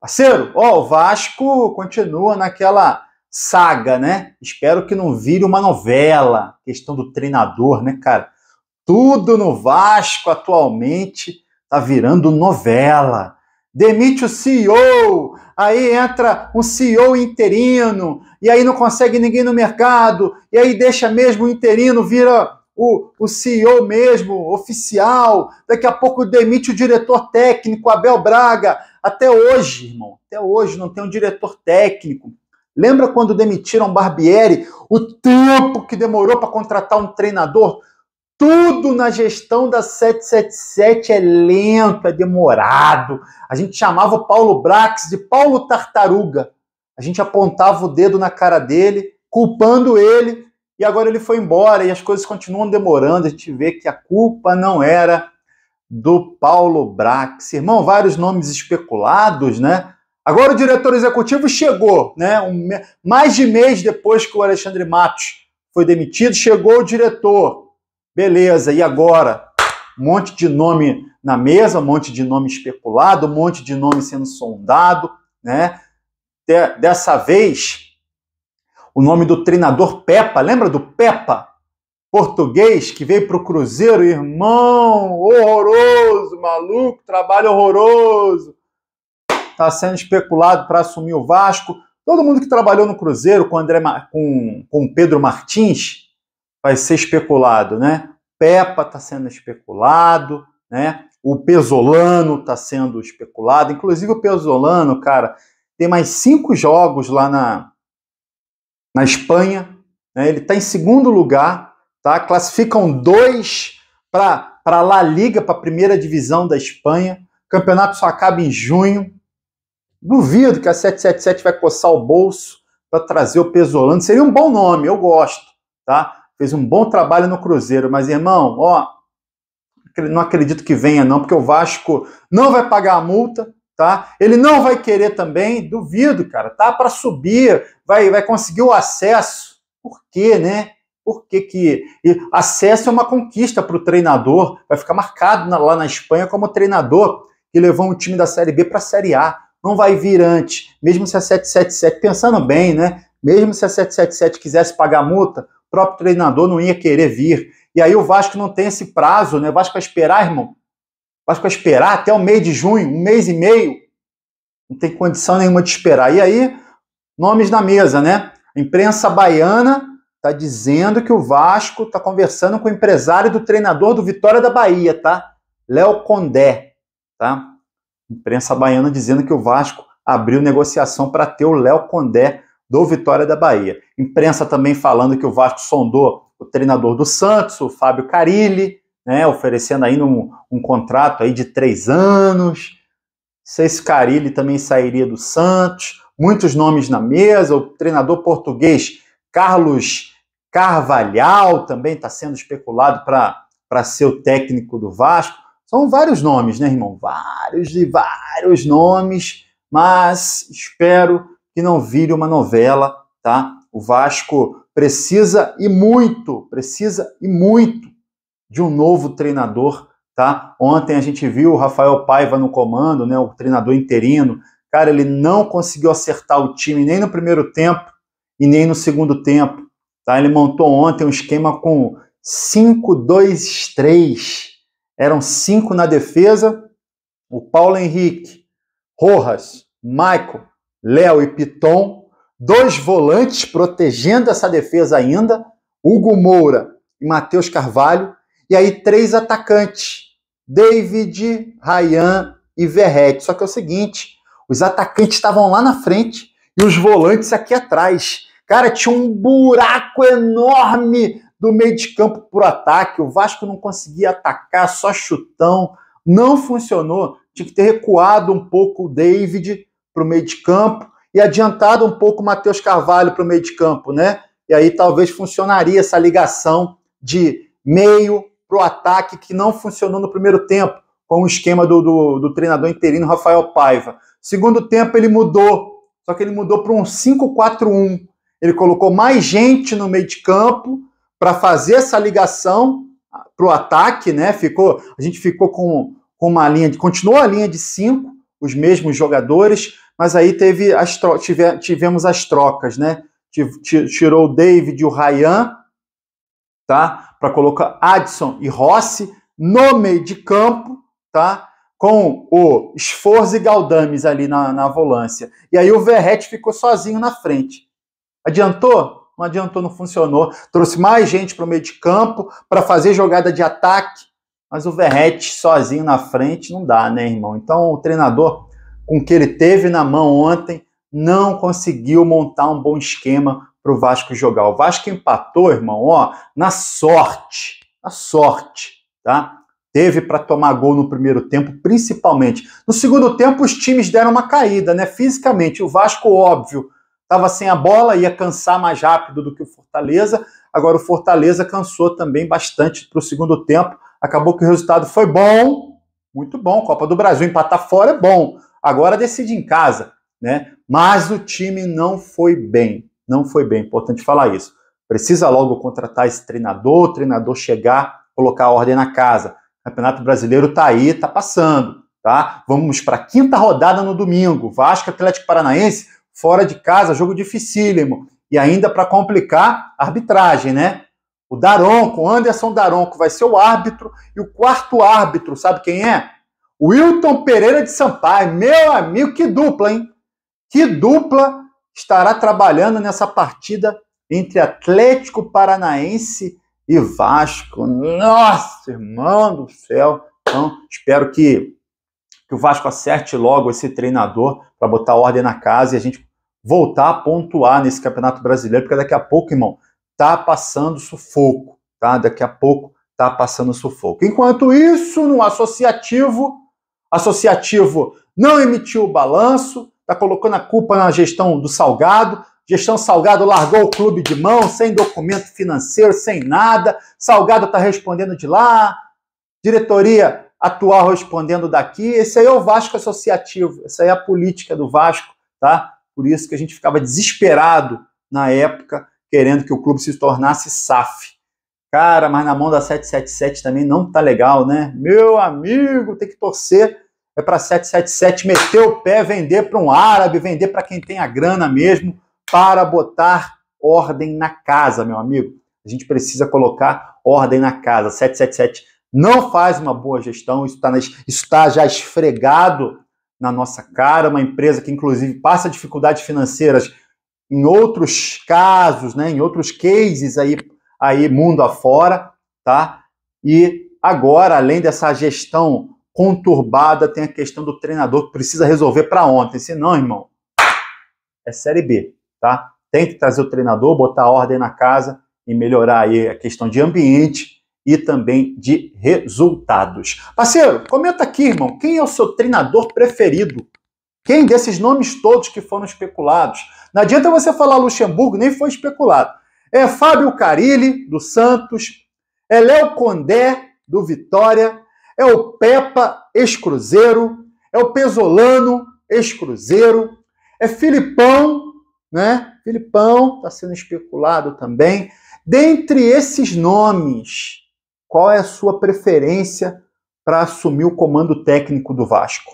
Parceiro, ó, o Vasco continua naquela saga, né? Espero que não vire uma novela. Questão do treinador, né, cara? Tudo no Vasco atualmente tá virando novela. Demite o CEO, aí entra um CEO interino, e aí não consegue ninguém no mercado, e aí deixa mesmo o interino, vira o, o CEO mesmo, oficial, daqui a pouco demite o diretor técnico, Abel Braga, até hoje, irmão, até hoje não tem um diretor técnico. Lembra quando demitiram Barbieri? O tempo que demorou para contratar um treinador? Tudo na gestão da 777 é lento, é demorado. A gente chamava o Paulo Brax de Paulo Tartaruga. A gente apontava o dedo na cara dele, culpando ele, e agora ele foi embora e as coisas continuam demorando. A gente vê que a culpa não era do Paulo Brax. Irmão, vários nomes especulados, né? Agora o diretor executivo chegou, né? Um, mais de mês depois que o Alexandre Matos foi demitido, chegou o diretor. Beleza, e agora? Um monte de nome na mesa, um monte de nome especulado, um monte de nome sendo sondado, né? De, dessa vez, o nome do treinador Peppa, lembra do Peppa? português que veio para o Cruzeiro, irmão, horroroso, maluco, trabalho horroroso. Está sendo especulado para assumir o Vasco. Todo mundo que trabalhou no Cruzeiro com André com, com Pedro Martins vai ser especulado, né? Peppa está sendo especulado, né? O Pesolano está sendo especulado. Inclusive o Pesolano, cara, tem mais cinco jogos lá na, na Espanha. Né? Ele está em segundo lugar Tá? Classificam dois para a La Liga, para a primeira divisão da Espanha. O campeonato só acaba em junho. Duvido que a 777 vai coçar o bolso para trazer o Pesolano. Seria um bom nome, eu gosto. Tá? Fez um bom trabalho no Cruzeiro, mas irmão, ó, não acredito que venha não, porque o Vasco não vai pagar a multa, tá? Ele não vai querer também, duvido, cara. Tá para subir, vai vai conseguir o acesso. Por quê, né? Por que, que acesso é uma conquista para o treinador? Vai ficar marcado na, lá na Espanha como treinador que levou um time da Série B para a Série A. Não vai vir antes, mesmo se a 777, pensando bem, né? Mesmo se a 777 quisesse pagar a multa, o próprio treinador não ia querer vir. E aí o Vasco não tem esse prazo, né? O Vasco vai esperar, irmão. O Vasco vai esperar até o mês de junho, um mês e meio. Não tem condição nenhuma de esperar. E aí, nomes na mesa, né? A imprensa baiana Tá dizendo que o Vasco tá conversando com o empresário do treinador do Vitória da Bahia, tá? Léo Condé, tá? Imprensa baiana dizendo que o Vasco abriu negociação para ter o Léo Condé do Vitória da Bahia. Imprensa também falando que o Vasco sondou o treinador do Santos, o Fábio Carilli, né, oferecendo aí um, um contrato aí de três anos. Se esse Carilli também sairia do Santos, muitos nomes na mesa, o treinador português Carlos Carvalhal também está sendo especulado para ser o técnico do Vasco. São vários nomes, né, irmão? Vários e vários nomes, mas espero que não vire uma novela, tá? O Vasco precisa e muito, precisa e muito de um novo treinador, tá? Ontem a gente viu o Rafael Paiva no comando, né, o treinador interino. Cara, ele não conseguiu acertar o time nem no primeiro tempo e nem no segundo tempo. Tá? Ele montou ontem um esquema com 5-2-3. Eram cinco na defesa: o Paulo Henrique, Rojas, Michael, Léo e Piton. Dois volantes protegendo essa defesa ainda: Hugo Moura e Matheus Carvalho. E aí, três atacantes: David, Ryan e Verrete. Só que é o seguinte: os atacantes estavam lá na frente e os volantes aqui atrás. Cara, tinha um buraco enorme do meio de campo para o ataque. O Vasco não conseguia atacar, só chutão. Não funcionou. Tinha que ter recuado um pouco o David para o meio de campo e adiantado um pouco o Matheus Carvalho para o meio de campo, né? E aí talvez funcionaria essa ligação de meio para o ataque que não funcionou no primeiro tempo, com o esquema do, do, do treinador interino Rafael Paiva. Segundo tempo ele mudou, só que ele mudou para um 5-4-1 ele colocou mais gente no meio de campo para fazer essa ligação ah, para o ataque, né? Ficou, a gente ficou com, com uma linha de. Continuou a linha de cinco, os mesmos jogadores, mas aí teve as tive, tivemos as trocas, né? Tirou o David e o Ryan, tá? Para colocar Adson e Rossi no meio de campo, tá? Com o Esforzo e Galdames ali na, na volância. E aí o Verrete ficou sozinho na frente. Adiantou? Não adiantou, não funcionou. Trouxe mais gente para o meio de campo para fazer jogada de ataque, mas o Verrete sozinho na frente não dá, né, irmão? Então o treinador, com o que ele teve na mão ontem, não conseguiu montar um bom esquema para o Vasco jogar. O Vasco empatou, irmão, ó, na sorte, na sorte, tá? Teve para tomar gol no primeiro tempo, principalmente. No segundo tempo, os times deram uma caída, né? Fisicamente, o Vasco, óbvio, estava sem a bola, ia cansar mais rápido do que o Fortaleza. Agora o Fortaleza cansou também bastante para o segundo tempo. Acabou que o resultado foi bom, muito bom. Copa do Brasil empatar fora é bom. Agora decide em casa, né? Mas o time não foi bem, não foi bem. Importante falar isso. Precisa logo contratar esse treinador, o treinador chegar, colocar a ordem na casa. O Campeonato Brasileiro tá aí, tá passando, tá? Vamos para a quinta rodada no domingo. Vasco Atlético Paranaense fora de casa, jogo dificílimo. E ainda para complicar, arbitragem, né? O Daronco, o Anderson Daronco vai ser o árbitro e o quarto árbitro, sabe quem é? Wilton Pereira de Sampaio. Meu amigo, que dupla, hein? Que dupla estará trabalhando nessa partida entre Atlético Paranaense e Vasco. Nossa, irmão do céu. Então, espero que, que o Vasco acerte logo esse treinador para botar ordem na casa e a gente voltar a pontuar nesse Campeonato Brasileiro, porque daqui a pouco, irmão, tá passando sufoco, tá? Daqui a pouco tá passando sufoco. Enquanto isso, no associativo, associativo não emitiu o balanço, tá colocando a culpa na gestão do Salgado, Gestão Salgado largou o clube de mão, sem documento financeiro, sem nada. Salgado está respondendo de lá, diretoria atual respondendo daqui. Esse aí é o Vasco Associativo, essa aí é a política do Vasco, tá? Por isso que a gente ficava desesperado na época, querendo que o clube se tornasse SAF. Cara, mas na mão da 777 também não tá legal, né? Meu amigo, tem que torcer é para 777 meter o pé, vender para um árabe, vender para quem tem a grana mesmo, para botar ordem na casa, meu amigo. A gente precisa colocar ordem na casa. 777 não faz uma boa gestão, isso está tá já esfregado na nossa cara, uma empresa que inclusive passa dificuldades financeiras em outros casos, né, em outros cases aí, aí mundo afora, tá? E agora, além dessa gestão conturbada, tem a questão do treinador que precisa resolver para ontem, senão, irmão, é série B, tá? Tem que trazer o treinador, botar ordem na casa e melhorar aí a questão de ambiente e também de resultados. Parceiro, comenta aqui, irmão, quem é o seu treinador preferido? Quem desses nomes todos que foram especulados? Não adianta você falar Luxemburgo, nem foi especulado. É Fábio Carilli, do Santos, é Léo Condé, do Vitória, é o Pepa, ex-Cruzeiro, é o Pesolano, ex-Cruzeiro, é Filipão, né? Filipão está sendo especulado também. Dentre esses nomes, qual é a sua preferência para assumir o comando técnico do Vasco?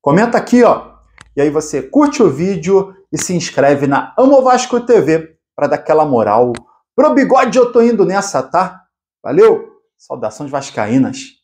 Comenta aqui, ó. E aí você curte o vídeo e se inscreve na Amo Vasco TV para dar aquela moral. Pro bigode eu tô indo nessa, tá? Valeu! Saudações vascaínas!